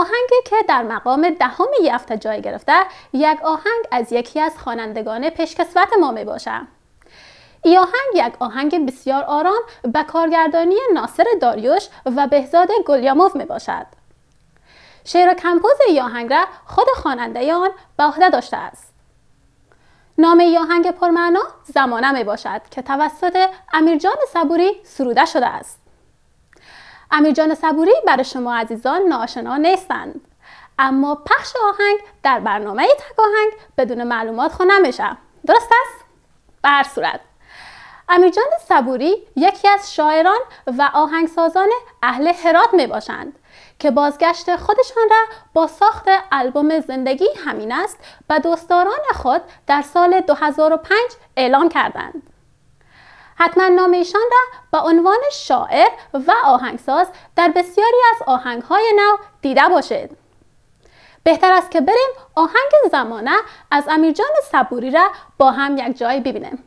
آهنگی که در مقام دهم یفته جای گرفته یک آهنگ از یکی از خوانندگان پیشکسوت ما می باشم. ای آهنگ یک آهنگ بسیار آرام به کارگردانی ناصر داریوش و بهزاد گلیاموف می باشد. شعر کمپوز ای آهنگ را خود خواننده آن به عهده داشته است. نام ای آهنگ پرمعنا زمانه می باشد که توسط امیرجان صبوری سروده شده است. امیرجان صبوری برای شما عزیزان ناآشنا نیستند اما پخش آهنگ در برنامه تک آهنگ بدون معلومات خو نمیشه درست است به صورت امیرجان صبوری یکی از شاعران و آهنگسازان اهل هرات می باشند که بازگشت خودشان را با ساخت آلبوم زندگی همین است و دوستداران خود در سال 2005 اعلام کردند. حتما نام ایشان را به عنوان شاعر و آهنگساز در بسیاری از آهنگهای نو دیده باشید. بهتر است که بریم آهنگ زمانه از امیرجان صبوری را با هم یک جای ببینیم.